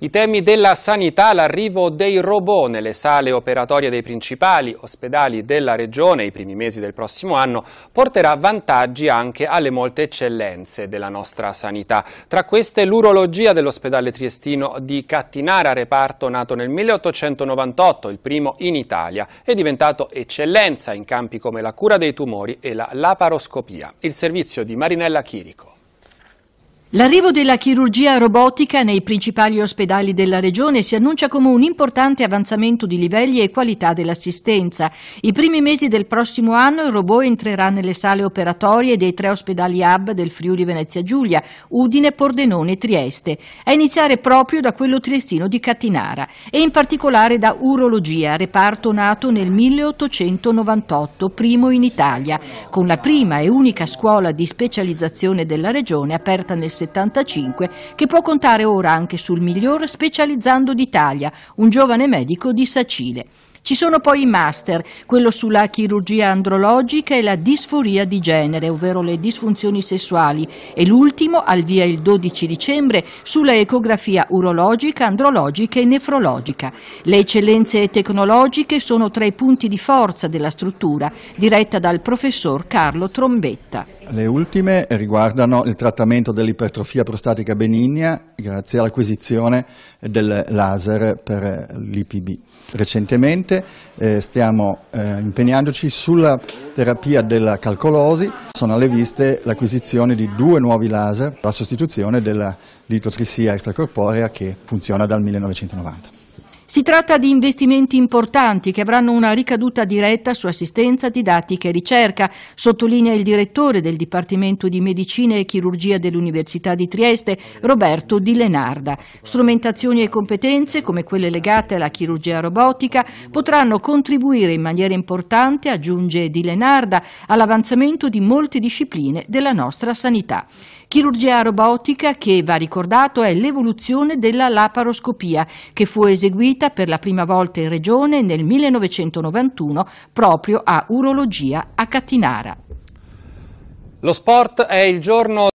I temi della sanità, l'arrivo dei robot nelle sale operatorie dei principali ospedali della regione i primi mesi del prossimo anno porterà vantaggi anche alle molte eccellenze della nostra sanità. Tra queste l'urologia dell'ospedale triestino di Cattinara, reparto nato nel 1898, il primo in Italia, è diventato eccellenza in campi come la cura dei tumori e la laparoscopia. Il servizio di Marinella Chirico. L'arrivo della chirurgia robotica nei principali ospedali della regione si annuncia come un importante avanzamento di livelli e qualità dell'assistenza. I primi mesi del prossimo anno il robot entrerà nelle sale operatorie dei tre ospedali hub del Friuli Venezia Giulia, Udine, Pordenone e Trieste, a iniziare proprio da quello triestino di Catinara e in particolare da urologia, reparto nato nel 1898, primo in Italia, con la prima e unica scuola di specializzazione della regione aperta nel 1975, che può contare ora anche sul miglior specializzando d'Italia, un giovane medico di Sacile. Ci sono poi i master, quello sulla chirurgia andrologica e la disforia di genere, ovvero le disfunzioni sessuali, e l'ultimo, al via il 12 dicembre, sulla ecografia urologica, andrologica e nefrologica. Le eccellenze tecnologiche sono tra i punti di forza della struttura, diretta dal professor Carlo Trombetta. Le ultime riguardano il trattamento dell'ipertrofia prostatica benigna grazie all'acquisizione del laser per l'IPB. Recentemente diabete, eh, stiamo eh, impegnandoci sulla terapia della calcolosi, sono alle viste l'acquisizione di due nuovi laser, la sostituzione della litotrissia extracorporea che funziona dal 1990. Si tratta di investimenti importanti che avranno una ricaduta diretta su assistenza, didattica e ricerca, sottolinea il direttore del Dipartimento di Medicina e Chirurgia dell'Università di Trieste, Roberto Di Lenarda. Strumentazioni e competenze, come quelle legate alla chirurgia robotica, potranno contribuire in maniera importante, aggiunge Di Lenarda, all'avanzamento di molte discipline della nostra sanità. Chirurgia robotica che, va ricordato, è l'evoluzione della laparoscopia, che fu eseguita per la prima volta in Regione nel 1991 proprio a Urologia a Catinara. Lo sport è il giorno